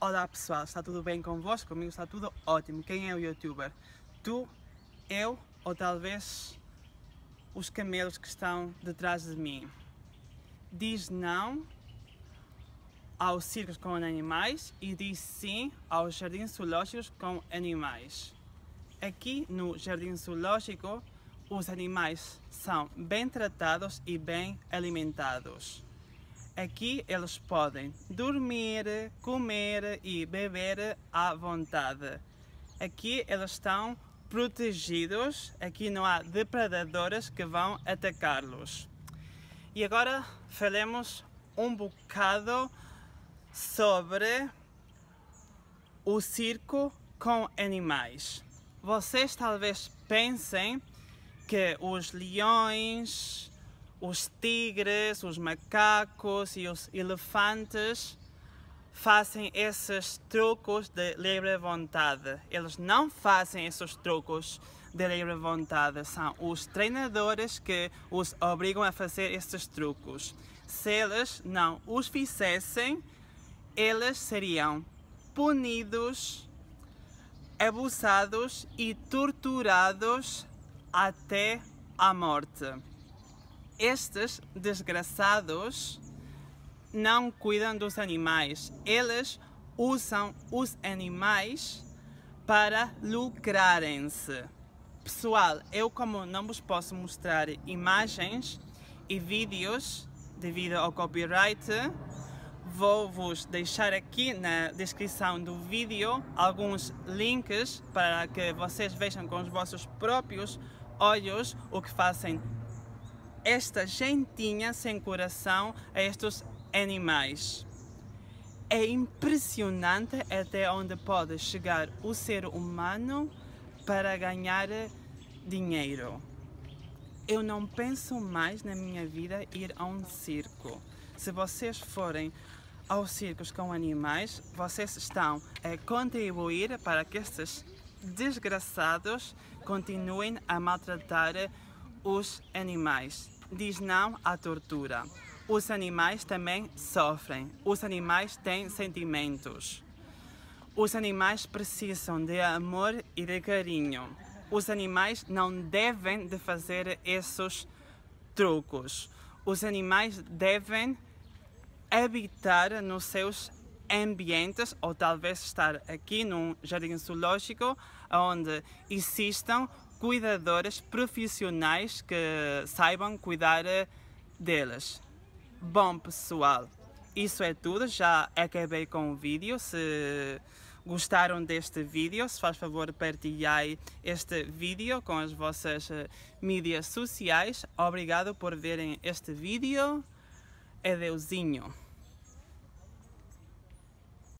Olá pessoal, está tudo bem convosco? Comigo está tudo ótimo. Quem é o youtuber? Tu, eu ou talvez os camelos que estão detrás de mim? Diz não aos circos com animais e diz sim aos jardins zoológicos com animais. Aqui no jardim zoológico, os animais são bem tratados e bem alimentados. Aqui eles podem dormir, comer e beber à vontade. Aqui eles estão protegidos, aqui não há depredadores que vão atacá-los. E agora falemos um bocado sobre o circo com animais. Vocês talvez pensem que os leões, os tigres, os macacos e os elefantes fazem esses trucos de livre vontade. Eles não fazem esses trucos de livre vontade, são os treinadores que os obrigam a fazer esses trucos. Se eles não os fizessem, eles seriam punidos, abusados e torturados até a morte estes desgraçados não cuidam dos animais. Eles usam os animais para lucrarem-se. Pessoal, eu como não vos posso mostrar imagens e vídeos devido ao copyright, vou vos deixar aqui na descrição do vídeo alguns links para que vocês vejam com os vossos próprios olhos o que fazem esta gentinha sem coração a estes animais. É impressionante até onde pode chegar o ser humano para ganhar dinheiro. Eu não penso mais na minha vida ir a um circo. Se vocês forem aos circos com animais, vocês estão a contribuir para que estes desgraçados continuem a maltratar os animais diz não à tortura. Os animais também sofrem. Os animais têm sentimentos. Os animais precisam de amor e de carinho. Os animais não devem de fazer esses trucos. Os animais devem habitar nos seus ambientes ou talvez estar aqui num jardim zoológico onde existam cuidadoras profissionais que saibam cuidar eh, delas. Bom, pessoal, isso é tudo. Já acabei com o vídeo. Se gostaram deste vídeo, se faz favor, partilhai este vídeo com as vossas eh, mídias sociais. Obrigado por verem este vídeo. Adeusinho.